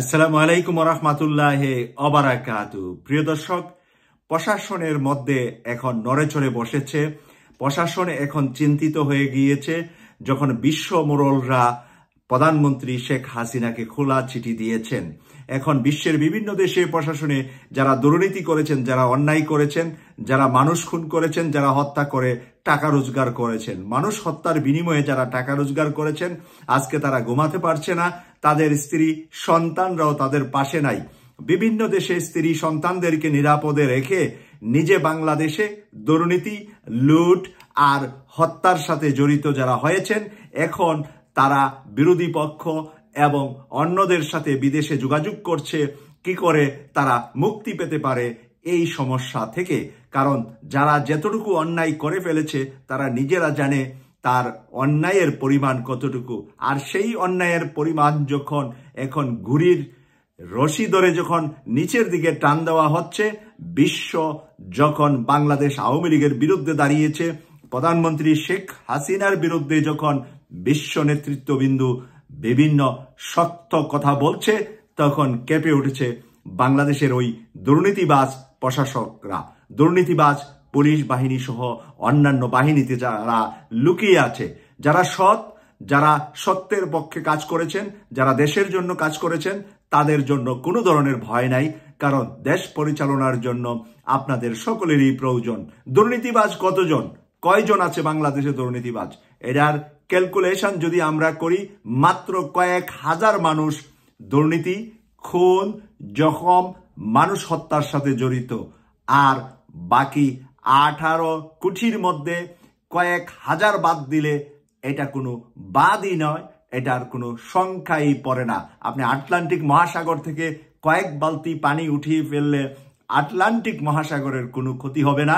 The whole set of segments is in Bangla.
আসসালামু আলাইকুম রহমাতুল্লাহ অবারাকাতু প্রিয় দর্শক প্রশাসনের মধ্যে এখন নড়েচড়ে বসেছে প্রশাসন এখন চিন্তিত হয়ে গিয়েছে যখন বিশ্ব মোরলরা প্রধানমন্ত্রী শেখ হাসিনাকে খোলা চিঠি দিয়েছেন এখন বিশ্বের বিভিন্ন দেশে প্রশাসনে যারা দুর্নীতি করেছেন যারা অন্যায় করেছেন যারা মানুষ খুন করেছেন যারা হত্যা করে টাকা রোজগার করেছেন মানুষ হত্যার বিনিময়ে যারা টাকা রোজগার করেছেন আজকে তারা ঘুমাতে পারছে না তাদের স্ত্রী সন্তানরাও তাদের পাশে নাই বিভিন্ন দেশে স্ত্রী সন্তানদেরকে নিরাপদে রেখে নিজে বাংলাদেশে দুর্নীতি লুট আর হত্যার সাথে জড়িত যারা হয়েছেন এখন তারা বিরোধী পক্ষ এবং অন্যদের সাথে বিদেশে যোগাযোগ করছে কি করে তারা মুক্তি পেতে পারে এই সমস্যা থেকে কারণ যারা যতটুকু অন্যায় করে ফেলেছে তারা নিজেরা জানে তার অন্যায়ের পরিমাণ কতটুকু আর সেই অন্যায়ের পরিমাণ যখন এখন ঘুরির রশি ধরে যখন নিচের দিকে টান দেওয়া হচ্ছে বিশ্ব যখন বাংলাদেশ আওয়ামী লীগের বিরুদ্ধে দাঁড়িয়েছে প্রধানমন্ত্রী শেখ হাসিনার বিরুদ্ধে যখন বিশ্ব নেতৃত্ববিন্দু বিভিন্ন সত্য কথা বলছে তখন কেঁপে উঠেছে বাংলাদেশের ওই দুর্নীতিবাজ প্রশাসকরা দুর্নীতিবাজ পুলিশ বাহিনী সহ অন্যান্য বাহিনীতে যারা লুকিয়ে আছে যারা সৎ যারা সত্যের পক্ষে কাজ করেছেন যারা দেশের জন্য কাজ করেছেন তাদের জন্য কোনো ধরনের ভয় নাই কারণ দেশ পরিচালনার জন্য আপনাদের সকলেরই প্রয়োজন দুর্নীতিবাজ কতজন কয়জন আছে বাংলাদেশে দুর্নীতিবাজ এটার ক্যালকুলেশন যদি আমরা করি মাত্র কয়েক হাজার মানুষ দুর্নীতি খুন জখম মানুষ হত্যার সাথে জড়িত আর বাকি আঠারো কুঠির মধ্যে কয়েক হাজার বাদ দিলে এটা কোনো বাদই নয় এটার কোনো সংখ্যাই পড়ে না আপনি আটলান্টিক মহাসাগর থেকে কয়েক বালতি পানি উঠিয়ে ফেললে আটলান্টিক মহাসাগরের কোনো ক্ষতি হবে না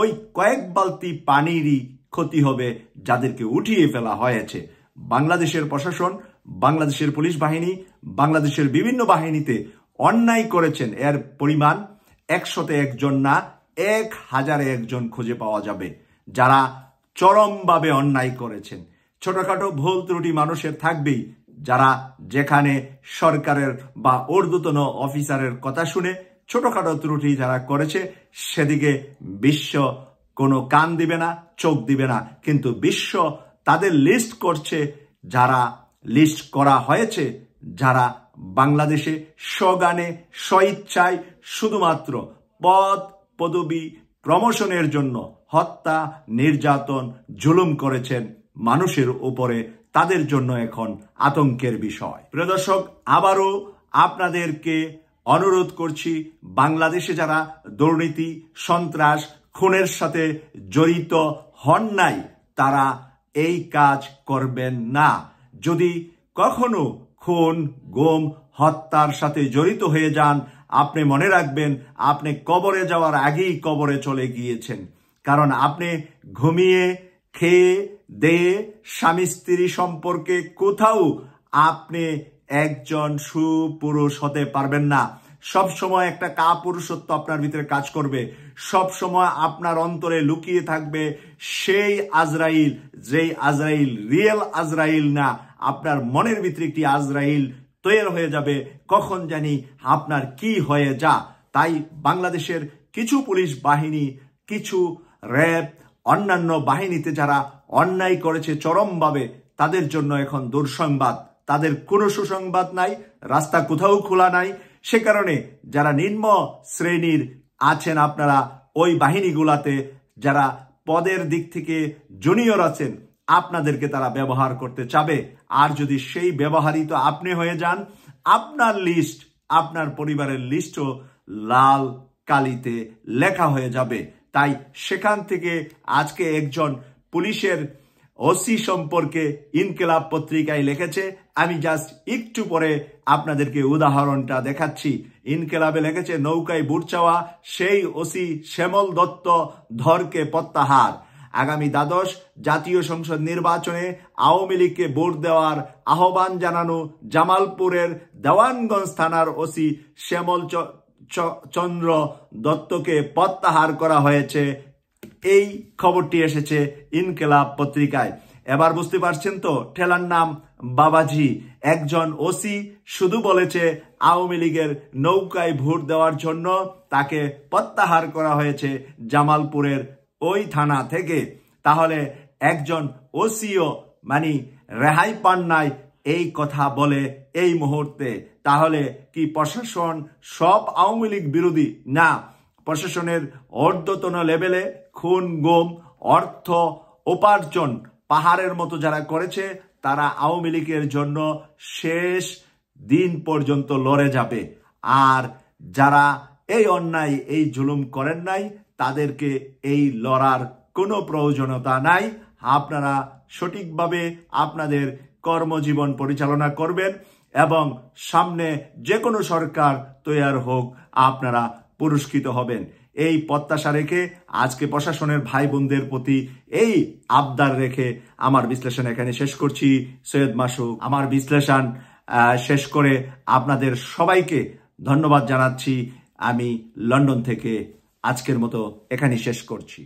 ওই কয়েক বালতি পানিরই ক্ষতি হবে যাদেরকে উঠিয়ে ফেলা হয়েছে বাংলাদেশের প্রশাসন বাংলাদেশের পুলিশ বাহিনী বাংলাদেশের বিভিন্ন বাহিনীতে অন্যায় করেছেন এর পরিমাণ একশোতে একজন না এক হাজারে একজন খুঁজে পাওয়া যাবে যারা চরমভাবে অন্যায় করেছেন ছোটখাটো ভুল ত্রুটি মানুষের থাকবেই যারা যেখানে সরকারের বা ঊর্ধ্বতন অফিসারের কথা শুনে ছোটখাটো ত্রুটি যারা করেছে সেদিকে বিশ্ব কোনো কান দিবে না চোখ দিবে না কিন্তু বিশ্ব তাদের লিস্ট করছে যারা লিস্ট করা হয়েছে যারা বাংলাদেশে স্বগানে স্বইচ্ছায় শুধুমাত্র পদ পদবি প্রমোশনের জন্য হত্যা নির্যাতন জুলুম করেছেন মানুষের উপরে তাদের জন্য এখন আতঙ্কের বিষয় প্রিয় দর্শক আবারও আপনাদেরকে অনুরোধ করছি বাংলাদেশে যারা দুর্নীতি সন্ত্রাস খুনের সাথে জড়িত হন নাই তারা এই কাজ করবেন না যদি কখনো খুন গোম হত্যার সাথে জড়িত হয়ে যান আপনি মনে রাখবেন আপনি কবরে যাওয়ার আগেই কবরে চলে গিয়েছেন কারণ আপনি ঘুমিয়ে খেয়ে দেয়ে স্বামী স্ত্রী সম্পর্কে কোথাও আপনি একজন সুপুরুষ হতে পারবেন না সব সময় একটা কাপুরুষত্ব আপনার ভিতরে কাজ করবে সব সময় আপনার অন্তরে লুকিয়ে থাকবে সেই আজরাইল যেই আজরাইল রিয়েল আজরাইল না আপনার মনের ভিতরে একটি আজরাইল তৈরি হয়ে যাবে কখন জানি আপনার কি হয়ে যা তাই বাংলাদেশের কিছু পুলিশ বাহিনী কিছু র্যাব অন্যান্য বাহিনীতে যারা অন্যায় করেছে চরমভাবে তাদের জন্য এখন দুঃসংবাদ তাদের কোনো সুসংবাদ নাই রাস্তা কোথাও খোলা নাই সে কারণে যারা নিম্ন শ্রেণীর আছেন আপনারা ওই বাহিনীগুলাতে যারা পদের দিক থেকে জুনিয়র আছেন আপনাদেরকে তারা ব্যবহার করতে চাবে আর যদি সেই ব্যবহারই তো আপনি হয়ে যান আপনার লিস্ট আপনার পরিবারের লিস্টও লাল কালিতে লেখা হয়ে যাবে তাই সেখান থেকে আজকে একজন পুলিশের ওসি সম্পর্কে ইনকেলাব পত্রিকায় লিখেছে আমি জাস্ট একটু পরে আপনাদেরকে উদাহরণটা দেখাচ্ছি ইনকেলাবে লিখেছে নৌকায় বুট চাওয়া সেই ওসি শ্যামল দত্ত ধরকে প্রত্যাহার আগামী দ্বাদশ জাতীয় সংসদ নির্বাচনে আওয়ামী লীগকে ভোট দেওয়ার আহ্বান জানানো জামালপুরের দেওয়ানগঞ্জ থানার ওসি শ্যামল চন্দ্র দত্তকে প্রত্যাহার করা হয়েছে এই খবরটি এসেছে ইনকেলাব পত্রিকায় এবার বুঝতে পারছেন তো ঠেলার নাম বাবাজি একজন ওসি শুধু বলেছে আওয়ামী লীগের নৌকায় ভোট দেওয়ার জন্য তাকে প্রত্যাহার করা হয়েছে জামালপুরের ওই থানা থেকে তাহলে একজন ওসিও মানে রেহাই পান নাই এই কথা বলে এই মুহূর্তে তাহলে কি প্রশাসন সব আওয়ামী লীগ বিরোধী না প্রশাসনের অর্ধতন লেভেলে খুন গোম অর্থ উপার্জন পাহাড়ের মতো যারা করেছে তারা আওয়ামী লীগের জন্য শেষ দিন পর্যন্ত লড়ে যাবে আর যারা এই অন্যায় এই জুলুম করেন নাই তাদেরকে এই লড়ার কোনো প্রয়োজনীয়তা নাই আপনারা সঠিকভাবে আপনাদের কর্মজীবন পরিচালনা করবেন এবং সামনে যে কোনো সরকার তৈয়ার হোক আপনারা পুরস্কৃত হবেন এই প্রত্যাশা রেখে আজকে প্রশাসনের ভাই বোনদের প্রতি এই আবদার রেখে আমার বিশ্লেষণ এখানে শেষ করছি সৈয়দ মাসুক আমার বিশ্লেষণ শেষ করে আপনাদের সবাইকে ধন্যবাদ জানাচ্ছি আমি লন্ডন থেকে আজকের মতো এখানে শেষ করছি